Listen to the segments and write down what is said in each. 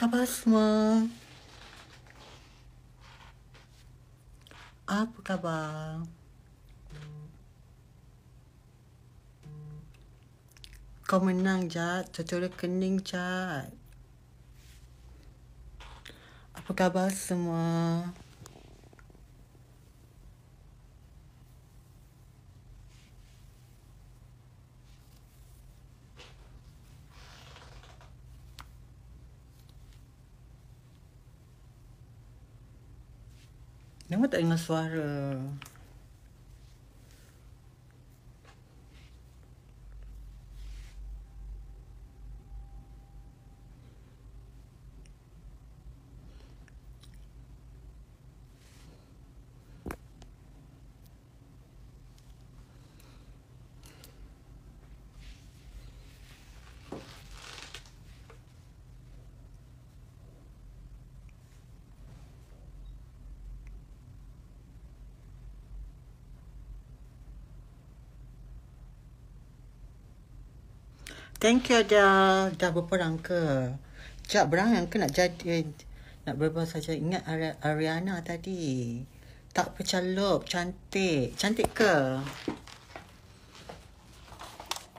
khabar semua? Apa khabar? Kau menang, jat, Cacara kening, jat. Apa khabar semua? Memang tak dengar suara. Thank you ada dah berapa ke, Jap berang yang kena jadi nak berbual saja. Ingat Ari- Ariana tadi. Tak pecalup, cantik. Cantik ke?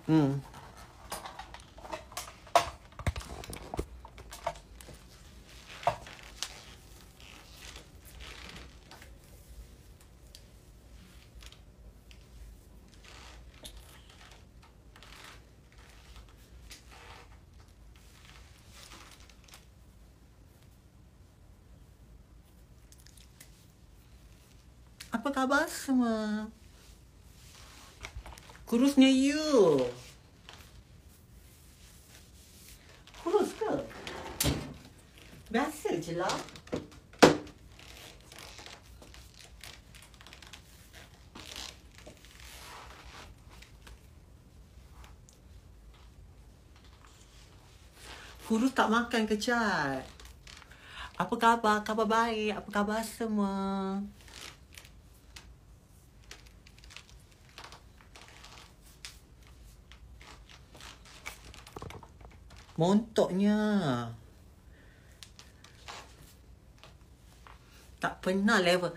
Hmm. Apa khabar semua? Kurusnya you. Kurus ke? Biasa je lah. Kurus tak makan kecat. Apa khabar? Khabar baik. Apa khabar semua? Montoknya. Tak pernah level.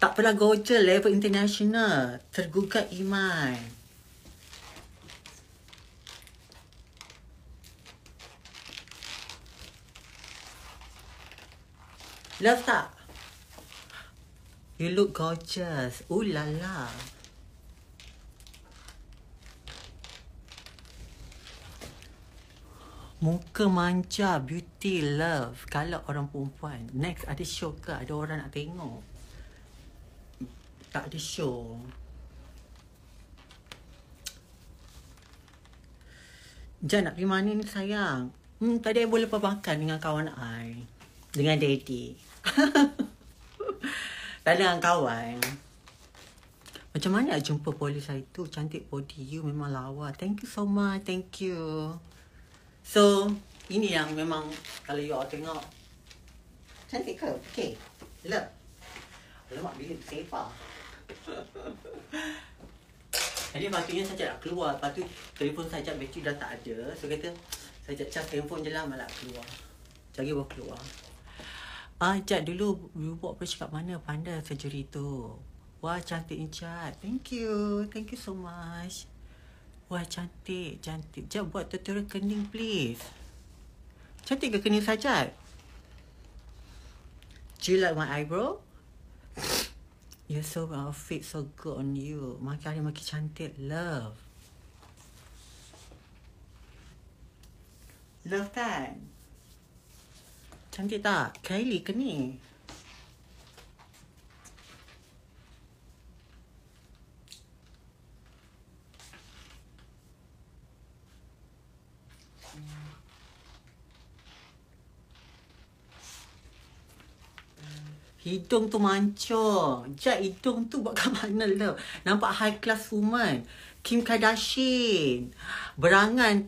Tak pernah goja level international. Tergugat iman. Love tak? You look gorgeous. Ooh la la. Muka manja, beauty, love. Kalau orang perempuan. Next ada show ke? Ada orang nak tengok. Tak ada show. Jangan nak pergi mana ni sayang. Hmm, tadi saya boleh makan dengan kawan I. Dengan daddy. tak dengan kawan. Macam mana nak jumpa polis saya tu? Cantik body you memang lawa. Thank you so much. Thank you. So, ini yang memang kalau you all tengok. Cantik ke? Okay. Look. Alamak, bila bersepa. Jadi, patutnya saya nak keluar. Lepas tu, telefon saya cakap bateri dah tak ada. So, kata, saya cakap charge telefon je lah malah keluar. jadi pun keluar. Ah, Cat, dulu you buat apa? cakap mana pandai surgery tu. Wah, cantiknya, Cat. Thank you. Thank you so much. Wah cantik, cantik. Jap buat tutorial kening please. Cantik ke kening saja. Do you like my eyebrow? You so uh, fit, so good on you. Makin hari makin cantik. Love. Love kan? Cantik tak? Kylie ke ni? Hidung tu mancur. Jat hidung tu buat kat mana lo? Nampak high class woman. Kim Kardashian. Berangan.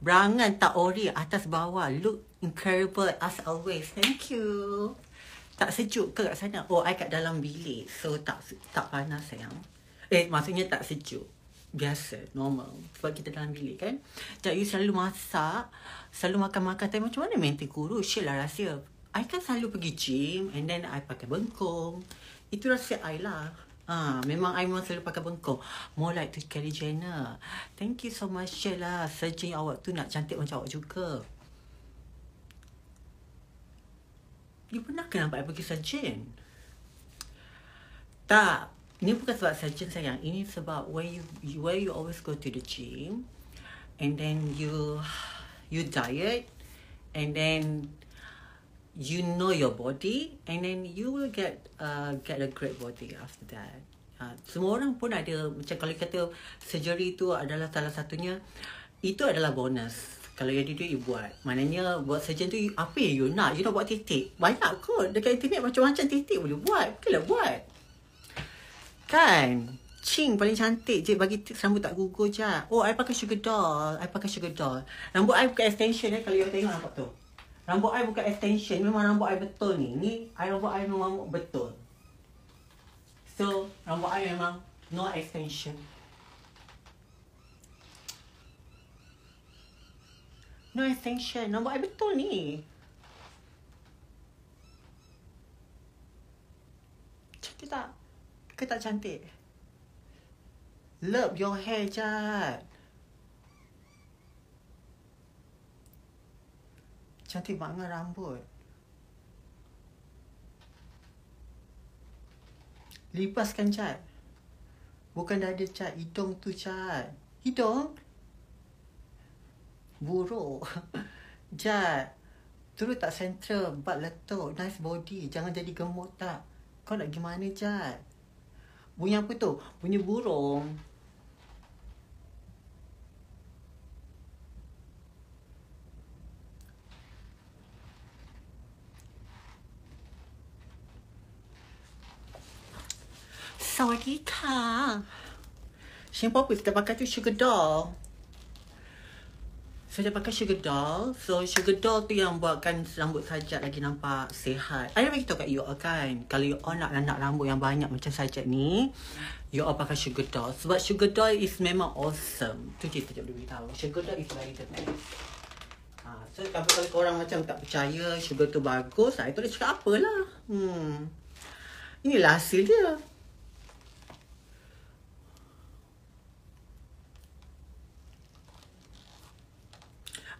Berangan tak ori atas bawah. Look incredible as always. Thank you. Tak sejuk ke kat sana? Oh, I kat dalam bilik. So, tak tak panas sayang. Eh, maksudnya tak sejuk biasa, normal. Sebab kita dalam bilik kan. Sekejap you selalu masak, selalu makan-makan. Tapi macam mana mental kurus? Oh, shit lah rahsia. I kan selalu pergi gym and then I pakai bengkong. Itu rahsia I lah. Ha, memang I memang selalu pakai bengkong. More like to carry Jenner. Thank you so much, Sheila. Searching awak tu nak cantik macam awak juga. You pernah ke I pergi searching? Tak. Ini bukan sebab session sayang ini sebab where you, you where you always go to the gym and then you you diet and then you know your body and then you will get uh, get a great body after that uh, semua orang pun ada macam kalau kata surgery itu adalah salah satunya itu adalah bonus kalau yang dia you buat maknanya buat surgeon tu apa yang you nak you nak buat titik banyak kot dekat internet macam-macam titik boleh buat kena buat Kan? Cing paling cantik je bagi tips rambut tak gugur je. Oh, I pakai sugar doll. I pakai sugar doll. Rambut I bukan extension eh. Kalau you tengok nampak tu. Rambut I bukan extension. Memang rambut I betul ni. Ni, I rambut I memang betul. So, rambut I memang no extension. No extension. Rambut I betul ni. ke tak cantik? Love your hair, Jad. Cantik banget rambut. Lipaskan, Jad. Bukan dah ada, Jad. Hidung tu, Jad. Hidung? Buruk. Jad. Terus tak sentral, but letup. Nice body. Jangan jadi gemuk tak. Kau nak gimana, Jad? Bunyi apa tu? Bunyi burung. สวัสดีค่ะฉันพบกับตะบักกัตชูกระดอ So dia pakai sugar doll. So sugar doll tu yang buatkan rambut sajak lagi nampak sehat. Ada bagi tahu kat you all kan. Kalau you all nak nak rambut yang banyak macam sajak ni. You all pakai sugar doll. Sebab sugar doll is memang awesome. Tu je tak boleh tahu. Sugar doll is very good. Ha, so kalau kalau korang macam tak percaya sugar tu bagus. Saya tu dah cakap apalah. Hmm. Inilah hasil dia.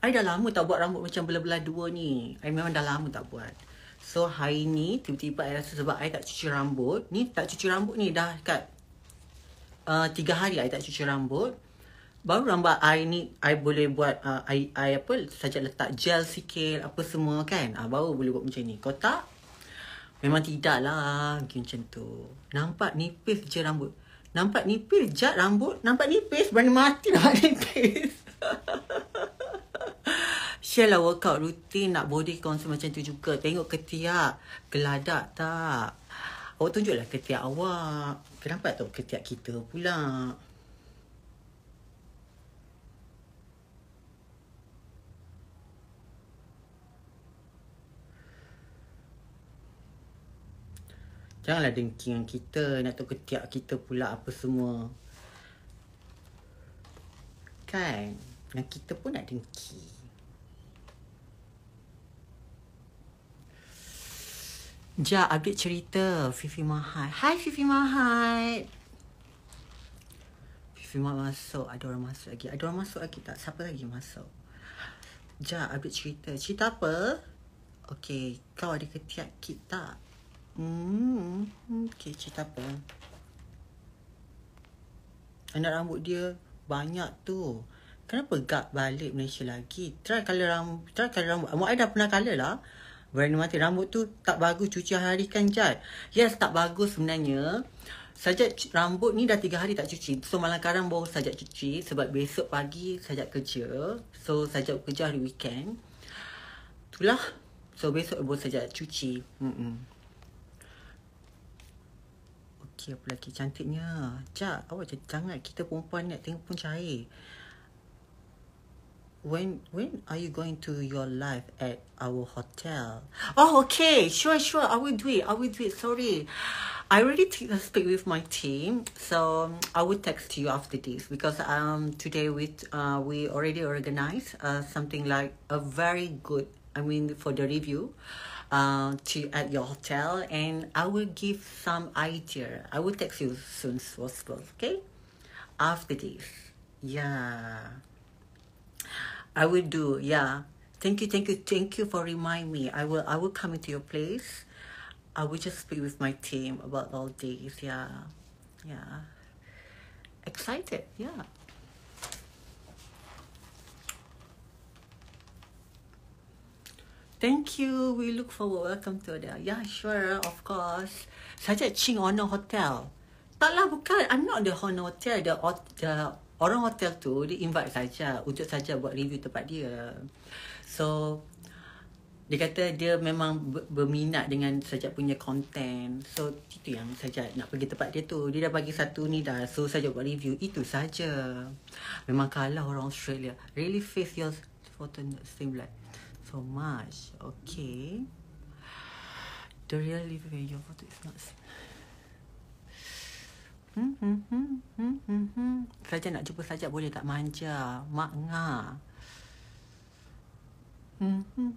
I dah lama tak buat rambut macam belah-belah dua ni. I memang dah lama tak buat. So, hari ni tiba-tiba I rasa sebab I tak cuci rambut. Ni tak cuci rambut ni dah kat uh, tiga hari I tak cuci rambut. Baru rambut I ni, I boleh buat uh, I, I apa, saja letak gel sikit, apa semua kan. Uh, baru boleh buat macam ni. Kau tak? Memang tidak lah. Mungkin macam tu. Nampak nipis je rambut. Nampak nipis je rambut. Nampak nipis. Berani mati nampak nipis share lah workout rutin nak body concern macam tu juga. Tengok ketiak geladak tak. Awak tunjuklah ketiak awak. Kenapa tak ketiak kita pula? Janganlah dengki dengan kita. Nak tahu ketiak kita pula apa semua. Kan? Dan kita pun nak dengki. Ja, update cerita Fifi Mahat. Hai Fifi Mahat. Fifi Mahat masuk. Ada orang masuk lagi. Ada orang masuk lagi tak? Siapa lagi masuk? Ja, update cerita. Cerita apa? Okay, kau ada ketiak kit tak? Hmm, okay, cerita apa? Anak rambut dia banyak tu. Kenapa gap balik Malaysia lagi? Try kalau rambut, try kalau rambut. Mak dah pernah kala lah. Warna mata rambut tu tak bagus cuci hari kan Jad? Yes, tak bagus sebenarnya. Sajat rambut ni dah tiga hari tak cuci. So, malam sekarang baru sajat cuci. Sebab besok pagi sajak kerja. So, sajak kerja hari weekend. Itulah. So, besok baru sajat cuci. Mm-mm. Okay, apa lagi? Cantiknya. Jad, awak jangan Kita perempuan ni nak tengok pun cair. when when are you going to your life at our hotel? Oh, okay, sure, sure. I will do it. I will do it. Sorry, I already uh, speak with my team, so um, I will text you after this because um today we uh we already organized uh something like a very good. I mean for the review. Uh, to at your hotel and I will give some idea. I will text you soon as possible, okay? After this. Yeah. I will do. Yeah. Thank you, thank you, thank you for reminding me. I will, I will come into your place. I will just speak with my team about all these. Yeah, yeah. Excited. Yeah. Thank you. We look forward. Welcome to the yeah, sure, of course. Saja Ching Honor Hotel. Tak bukan. I'm not the Honor Hotel. The the orang hotel tu dia invite saja untuk saja buat review tempat dia. So dia kata dia memang berminat dengan sajak punya konten. So itu yang sajak nak pergi tempat dia tu. Dia dah bagi satu ni dah. So sajak buat review. Itu saja. Memang kalah orang Australia. Really face your photo same like so much. Okay. The real review your photo is not same hmm, hmm, hmm, hmm. hmm, hmm. nak jumpa saja boleh tak manja Mak nga hmm, hmm.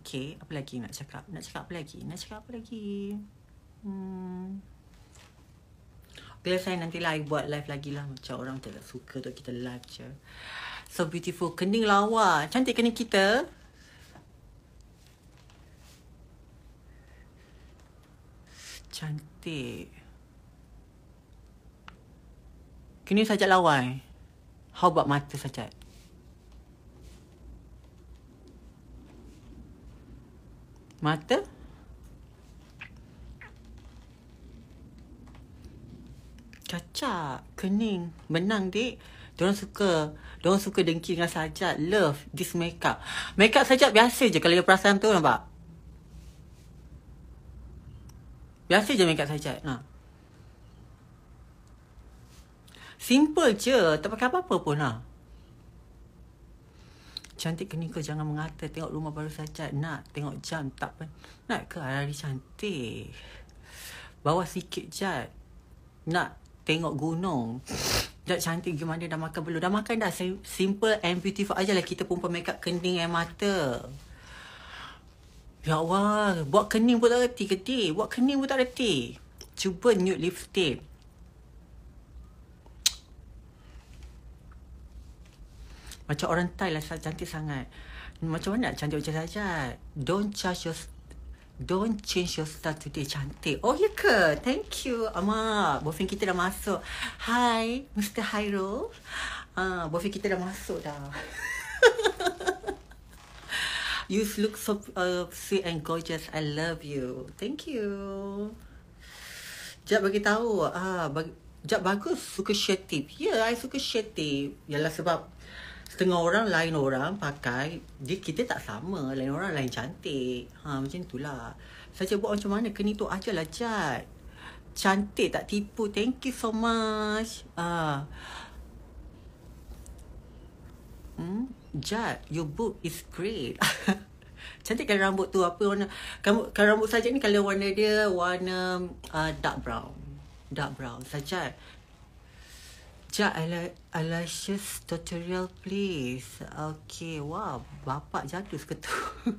Okay, apa lagi nak cakap? Nak cakap apa lagi? Nak cakap apa lagi? Hmm. Okay, saya nanti live buat live lagi lah Macam orang tak suka tu kita live je So beautiful, kening lawa Cantik kening kita Cantik Kini sajak lawan. How about mata sajak? Mata? Cacak, kening, menang dik. Diorang suka, diorang suka dengki dengan sajak. Love this makeup. Makeup sajak biasa je kalau dia perasan tu nampak. Biasa je makeup sajak. Nah. Simple je. Tak pakai apa-apa pun lah. Cantik kening ke? Jangan mengata. Tengok rumah baru saja. Nak tengok jam. Tak pun, Nak ke hari-hari cantik? Bawa sikit jat. Nak tengok gunung. Dah cantik gimana? Dah makan belum? Dah makan dah. Simple and beautiful aja lah. Kita pun pemakeup kening and mata. Ya Allah. Buat kening pun tak reti ke Buat kening pun tak reti. Cuba nude lipstick. Macam orang Thai lah cantik sangat. Macam mana nak cantik macam Zajat? Don't change your... Don't change your style today cantik. Oh ya ke? Thank you. Ama, boyfriend kita dah masuk. Hi, Mr. Hairul. Ah, uh, boyfriend kita dah masuk dah. you look so uh, sweet and gorgeous. I love you. Thank you. Jap bagi tahu. Ah, uh, bag- Jap bagus suka share tip. Yeah, saya suka share tip. Yalah sebab setengah orang lain orang pakai dia kita tak sama lain orang lain cantik ha macam lah. saya buat macam mana kena tu aja lah chat cantik tak tipu thank you so much uh. hmm Jad, your book is great. cantik kan rambut tu apa warna kamu kan rambut saja ni kalau warna dia warna uh, dark brown dark brown saja Jack, Alicia's tutorial please. Okay, wow, bapa jatuh seketul.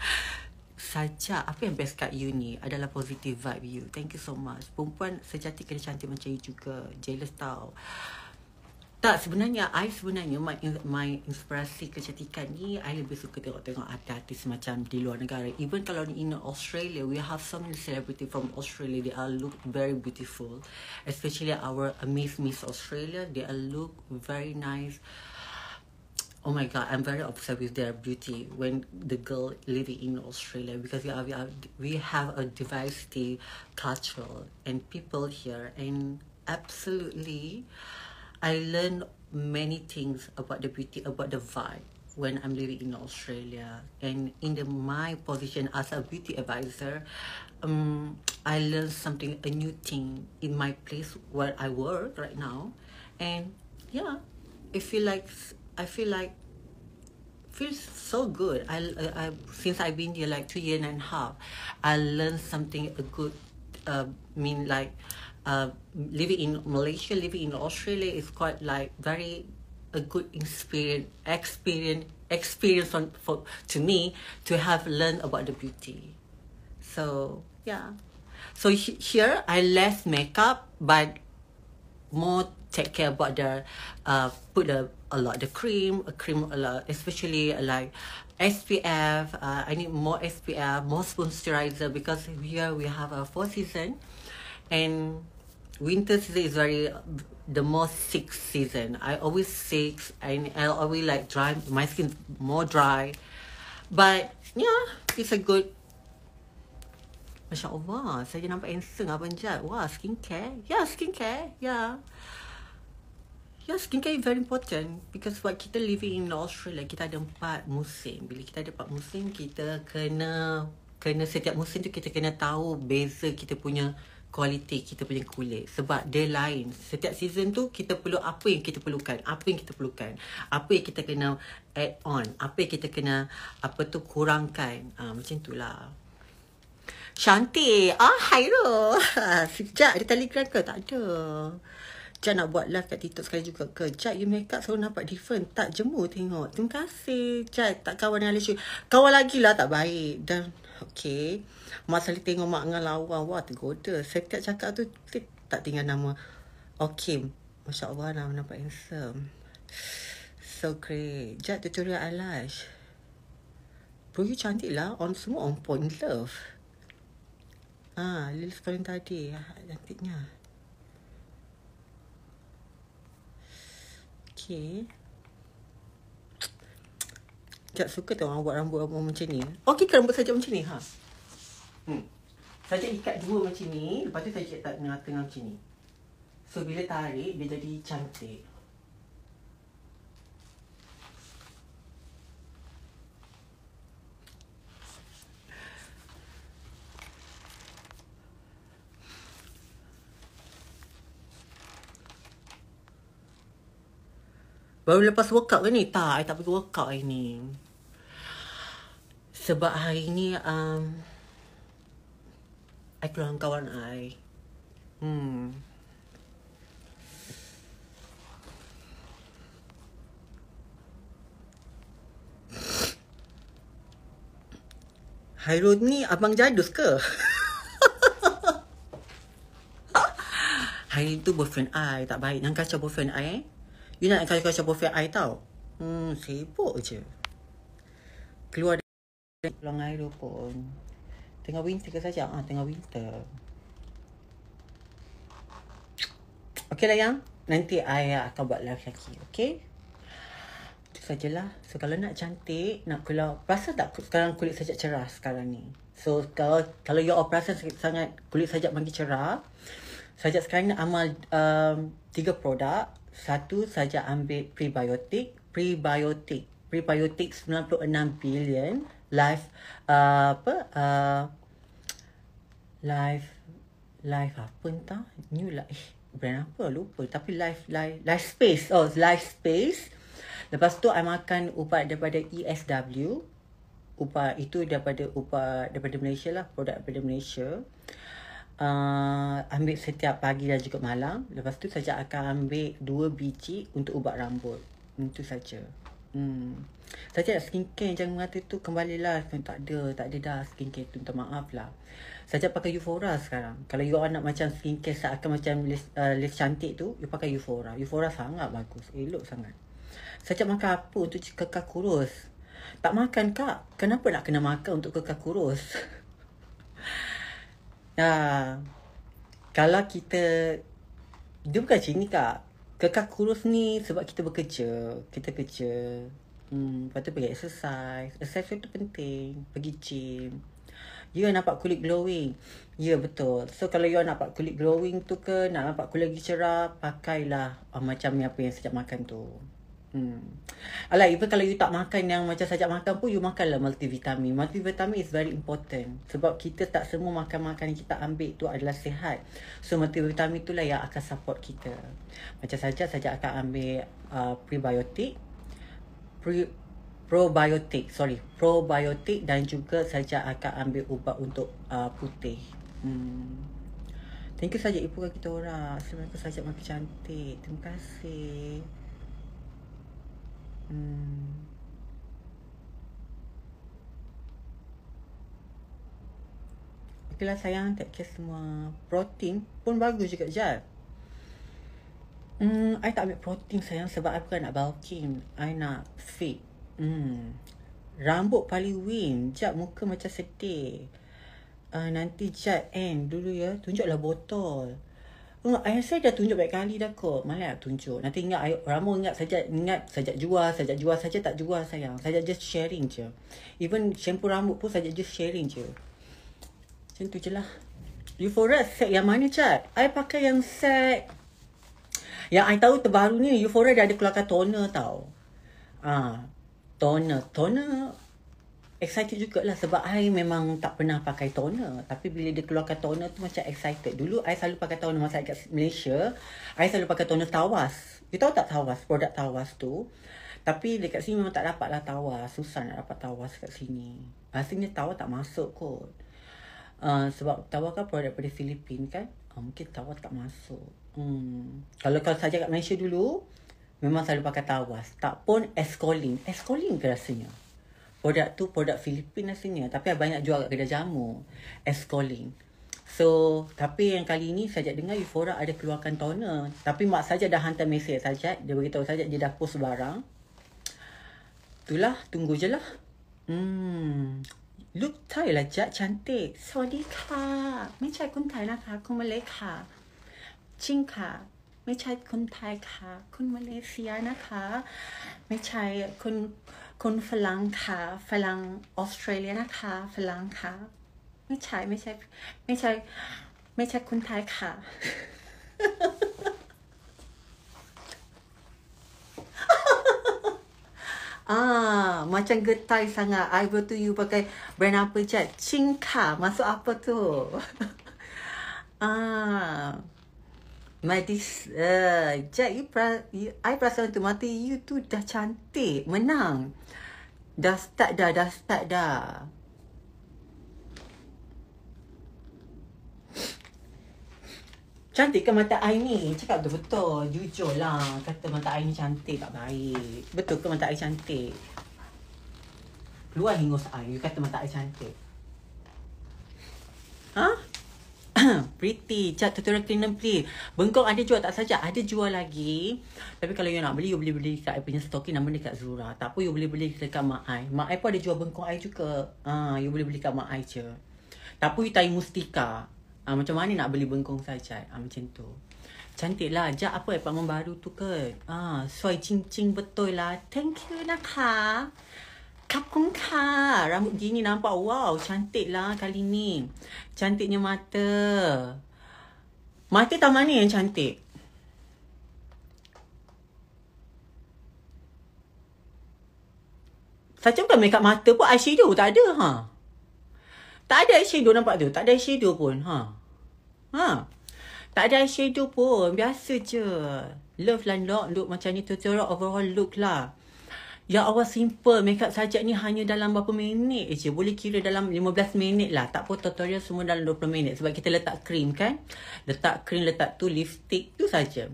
Saja, apa yang best kat you ni adalah positive vibe you. Thank you so much. Perempuan sejati kena cantik macam you juga. Jealous tau. Tak sebenarnya I sebenarnya my, my inspirasi kecantikan ni I lebih suka tengok-tengok artis macam di luar negara Even kalau in Australia We have some celebrity from Australia They all look very beautiful Especially our Miss Miss Australia They all look very nice Oh my god, I'm very obsessed with their beauty when the girl living in Australia because we have we are, we have a diversity cultural and people here and absolutely I learned many things about the beauty, about the vibe when I'm living in Australia. And in the, my position as a beauty advisor, um, I learned something, a new thing in my place where I work right now. And yeah, I feel like, I feel like, feels so good. I, I, I since I've been here like two years and a half, I learned something a good, uh, mean like uh, living in Malaysia, living in Australia is quite like very a good experience experience experience on, for to me to have learned about the beauty. So yeah, so he, here I less makeup but more take care about the uh put a a lot the cream a cream a lot especially like SPF uh, I need more SPF more moisturizer because here we have a four season and winter season is very the most sick season. I always sick and I always like dry my skin more dry. But yeah, it's a good Masya Allah, saya nampak handsome Abang Jad. Wah, skincare. yeah, skincare. Yeah. Yeah. skincare is very important. Because what kita living in Australia, kita ada empat musim. Bila kita ada empat musim, kita kena... Kena setiap musim tu, kita kena tahu beza kita punya kualiti kita punya kulit sebab dia lain setiap season tu kita perlu apa yang kita perlukan apa yang kita perlukan apa yang kita kena add on apa yang kita kena apa tu kurangkan ha, macam tu lah Shanti ah hai lo sejak ada telegram ke tak ada Jack nak buat live kat TikTok sekali juga ke Jack you makeup selalu nampak different tak jemur tengok terima kasih Jack tak kawan dengan Alicia kawan lagi lah tak baik dan Okay. Mak selalu tengok mak dengan lawa. Wah, tergoda. Setiap cakap tu, tak tinggal nama. Okay. Masya Allah, nama nampak handsome. So great. Jat tutorial eyelash. Bro, you cantik lah. On semua on point love. Ah, lilis kalian tadi. Ah, cantiknya. Okay. Cak suka tengok orang buat rambut apa macam ni. Okey oh, kan rambut sajak macam ni ha. Hmm. Sajak ikat dua macam ni, lepas tu sajak tak tengah-tengah macam ni. So bila tarik dia jadi cantik. Baru lepas workout ke ni? Tak, I tak pergi workout hari ni. Sebab hari ni, um, I keluar dengan kawan I. Hmm. Hairul ni abang jadus ke? Hari tu boyfriend I tak baik. Nak kacau boyfriend I eh? You nak kasi kasi boyfriend I tau. Hmm, sibuk je. Keluar dari pulang air tu pun. Tengah winter ke saja? Ah, tengah winter. Okay lah yang. Nanti I akan buat live lagi. Okay? Itu sajalah. So, kalau nak cantik, nak keluar. Rasa tak sekarang kulit sajak cerah sekarang ni? So, kalau, kalau you all perasan sangat kulit sajak makin cerah, sajak sekarang ni amal um, tiga produk. Satu saja ambil prebiotik. Prebiotik. Prebiotik 96 billion. Life. Uh, apa? Uh, life. Life apa entah? New life. Eh, brand apa? Lupa. Tapi life. Life, life space. Oh, life space. Lepas tu, I makan ubat daripada ESW. Ubat itu daripada ubat daripada Malaysia lah. Produk daripada Malaysia uh, ambil setiap pagi dan juga malam. Lepas tu saja akan ambil dua biji untuk ubat rambut. Itu saja. Hmm. Saya cakap skincare jangan kata tu kembalilah sekarang tak ada, tak ada dah skincare tu minta maaf lah. Saya cakap pakai Euphora sekarang. Kalau you nak macam skincare seakan macam less, uh, ah, less cantik tu, you pakai Euphora. Euphora sangat bagus, elok sangat. Saya cakap makan apa untuk kekal kurus? Tak makan kak, kenapa nak kena makan untuk kekal kurus? Nah, ha. kalau kita, dia bukan macam ni kak. Kekal kurus ni sebab kita bekerja. Kita kerja. Hmm, lepas tu pergi exercise. Exercise tu penting. Pergi gym. You nampak kulit glowing. Ya, yeah, betul. So, kalau you nampak kulit glowing tu ke, nak nampak kulit lagi cerah, pakailah oh, macam ni apa yang sejak makan tu. Hmm. Alah, even kalau you tak makan yang macam sajak makan pun, you makanlah multivitamin. Multivitamin is very important. Sebab kita tak semua makan-makan yang kita ambil tu adalah sihat. So, multivitamin itulah yang akan support kita. Macam sajak sajak akan ambil uh, prebiotik. Pre probiotik, sorry. Probiotik dan juga sajak akan ambil ubat untuk uh, putih. Hmm. Thank you saja ibu kita orang. Assalamualaikum saja makin cantik. Terima kasih. Hmm. Okeylah sayang tak kes semua protein pun bagus juga jap. Hmm, I tak ambil protein sayang sebab aku kan nak bulking. I nak fit. Hmm. Rambut paling win. Jap muka macam sedih. Ah, uh, nanti jap end dulu ya. Tunjuklah botol. Uh, ayah saya dah tunjuk banyak kali dah kot. Malah nak tunjuk. Nanti ingat ayah, Ramu ingat saja ingat saja jual, saja jual saja tak jual sayang. Saja just sharing je. Even shampoo rambut pun saja just sharing je. Macam tu je lah. Euphoria set yang mana cat? I pakai yang set. Yang I tahu terbaru ni Euphoria dah ada keluarkan toner tau. Ah, toner. Toner excited juga lah sebab I memang tak pernah pakai toner. Tapi bila dia keluarkan toner tu macam excited. Dulu I selalu pakai toner masa I kat Malaysia. I selalu pakai toner tawas. You tahu tak tawas? Produk tawas tu. Tapi dekat sini memang tak dapat lah tawas. Susah nak dapat tawas kat sini. Rasanya tawas tak masuk kot. Uh, sebab tawas kan produk dari Filipina kan. Uh, mungkin tawas tak masuk. Hmm. Kalau kalau saja kat Malaysia dulu. Memang selalu pakai tawas. Tak pun escoline. Escoline ke rasanya? Produk tu produk Filipina rasanya Tapi I banyak jual kat kedai jamu As calling So Tapi yang kali ni saya dengar Euphora ada keluarkan toner Tapi mak saja dah hantar mesej saja Dia beritahu saja dia dah post barang Itulah tunggu je lah Hmm Look Thai lah Jack cantik Sorry ka Mencai lah, lah, kun Thai nak ka Kun Malay ka Ching ka Mencai kun Thai kak Kun Malaysia nak ka Mencai Kun คุณฝรั่งค่ะฝรั่งออสเตรเลียนะคะฝรั่งค่ะไม่ใช่ไม่ใช่ไม่ใช่ไม่ใช่คุณไทยค่ะอ่ามาจังกึตไทยสังอ่ะไอ้บทที่อยูปากไอ้เบรนอาเปจชิงค่ะมาสู่อะไรตัวอ่า My this uh, eh, Jack, you, pra, you I perasan tu mati You tu dah cantik Menang Dah start dah Dah start dah Cantik ke mata I ni? Cakap betul-betul. Jujur lah. Kata mata I ni cantik tak baik. Betul ke mata I cantik? Keluar hingus I. You kata mata I cantik. Hah? pretty cat tutorial cleaner please bengkok ada jual tak saja ada jual lagi tapi kalau you nak beli you boleh beli dekat I punya stocking nama dekat Zura tak apa you boleh beli dekat Mak Ai Mak Ai pun ada jual bengkok Ai juga ha, you boleh beli dekat Mak Ai je tak apa you tanya mustika ha, macam mana nak beli bengkok saja ha, macam tu Cantik lah. Ajak apa apartment baru tu ke? Ah, ha, suai cincin betul lah. Thank you nak lah, ha. Kapung ka. Rambut gini nampak wow. Cantik lah kali ni. Cantiknya mata. Mata tak mana yang cantik? Saya bukan make up mata pun eyeshadow tak ada ha. Tak ada eyeshadow nampak tu. Tak ada eyeshadow pun ha. Ha. Tak ada eyeshadow pun. Biasa je. Love lah look macam ni. Tutorial overall look lah. Ya Allah simple makeup sajak ni hanya dalam berapa minit je. Boleh kira dalam 15 minit lah. Tak apa tutorial semua dalam 20 minit. Sebab kita letak krim kan. Letak krim, letak tu lipstick tu saja.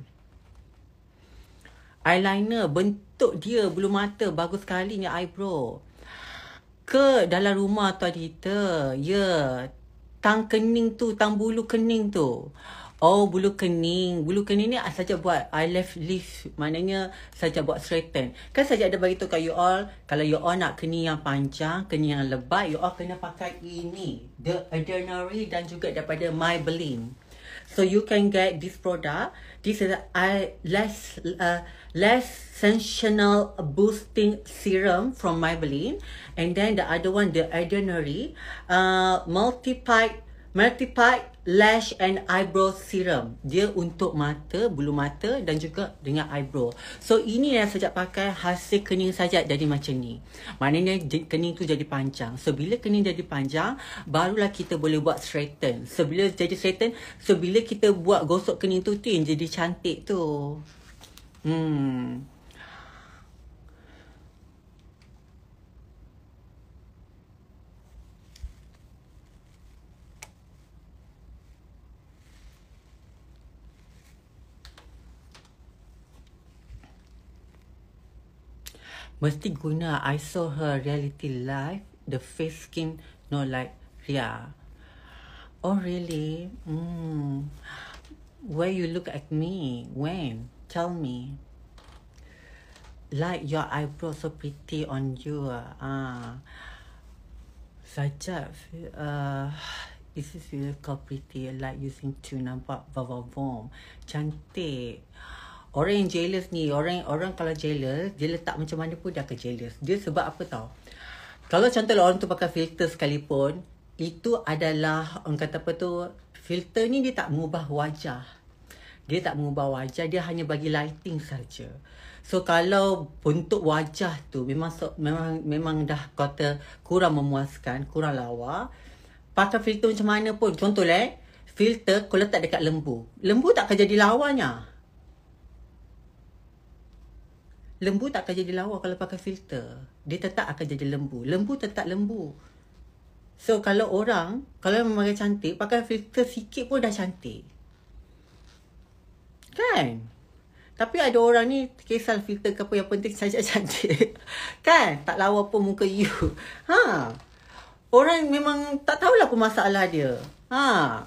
Eyeliner, bentuk dia bulu mata bagus sekali ni eyebrow. Ke dalam rumah tu ada kita. Ya, tang kening tu, tang bulu kening tu. Oh bulu kening Bulu kening ni ah, saja buat I left leaf Maknanya saja buat straighten Kan saja ada beritahu kat you all Kalau you all nak kening yang panjang Kening yang lebat You all kena pakai ini The ordinary Dan juga daripada Maybelline So you can get this product This is a less uh, Less sensational boosting serum From Maybelline And then the other one The Adrenary uh, Multiplied Multiply Lash and Eyebrow Serum. Dia untuk mata, bulu mata dan juga dengan eyebrow. So, ini yang sejak pakai hasil kening sajak jadi macam ni. Maknanya kening tu jadi panjang. So, bila kening jadi panjang, barulah kita boleh buat straighten. So, bila jadi straighten, so bila kita buat gosok kening tu, tu yang jadi cantik tu. Hmm. mesti guna I Saw Her Reality Life The Face Skin not like, Ria. Oh really? Hmm. Where you look at me? When? Tell me. Like your eyebrow so pretty on you. Ah. Sajak. Uh, is really really pretty? Like using tuna. Nampak. Vavavom. Cantik. Cantik orang yang jealous ni orang orang kalau jealous dia letak macam mana pun dia akan jealous dia sebab apa tau kalau contohlah orang tu pakai filter sekalipun itu adalah orang kata apa tu filter ni dia tak mengubah wajah dia tak mengubah wajah dia hanya bagi lighting saja so kalau bentuk wajah tu memang memang memang dah kata kurang memuaskan kurang lawa pakai filter macam mana pun contohlah eh, filter kau letak dekat lembu lembu tak akan jadi lawanya Lembu tak akan jadi lawa kalau pakai filter. Dia tetap akan jadi lembu. Lembu tetap lembu. So kalau orang, kalau memang cantik, pakai filter sikit pun dah cantik. Kan? Tapi ada orang ni kisah filter ke apa yang penting saja cantik. kan? Tak lawa pun muka you. Ha. Orang memang tak tahulah apa masalah dia. Ha.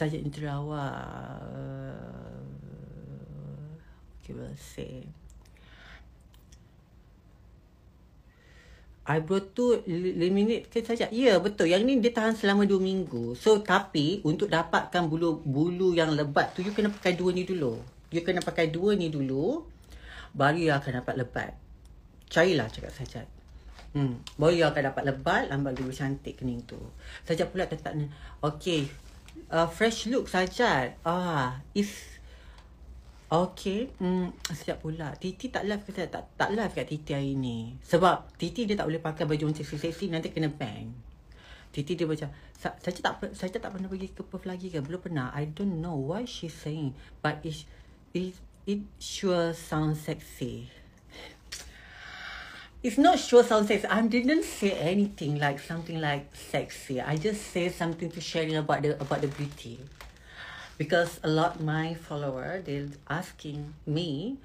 Saja intro awak Okay, we'll see Eyebrow tu limit ke saja. Ya, yeah, betul. Yang ni dia tahan selama 2 minggu. So, tapi untuk dapatkan bulu bulu yang lebat tu, you kena pakai dua ni dulu. You kena pakai dua ni dulu. Baru you akan dapat lebat. Carilah cakap saja. Hmm. boleh you akan dapat lebat, lambat lebih cantik kening tu. Saja pula tetap ni. Okay uh, fresh look saja. Ah, is okay. Hmm, siap pula. Titi tak live ke tak tak live kat Titi hari ni. Sebab Titi dia tak boleh pakai baju macam seksi-seksi nanti kena bang. Titi dia macam saya tak saya tak pernah pergi ke Perth lagi ke? Belum pernah. I don't know why she saying but it it, it sure sounds sexy. it's not sure sounds sexy. I didn't say anything like something like sexy. I just say something to sharing about the about the beauty. Because a lot my follower they're asking me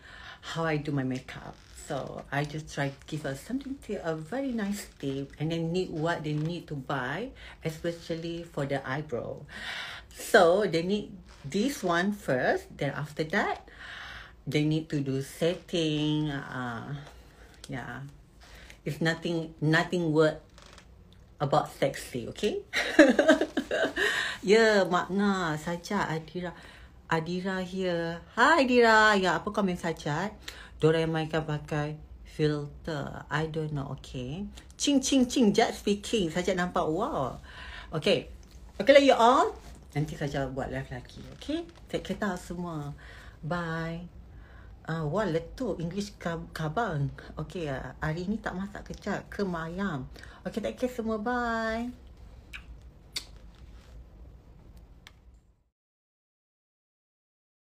how I do my makeup. So I just try to give us something to a very nice tip and they need what they need to buy, especially for the eyebrow. So they need this one first, then after that they need to do setting, uh yeah is nothing nothing word about sexy, okay? yeah, makna saja Adira. Adira here. Hi Adira. Ya, apa komen saja? Doraemon kan pakai filter. I don't know, okay? Ching ching ching just speaking. Saja nampak wow. Okay. Okay lah you all. Nanti saja buat live lagi, okay? Take care semua. Bye uh, wah letup English kabang. Okay, uh, ah, hari ini tak masak kecap. ke mayam. Okay, take care semua. Bye.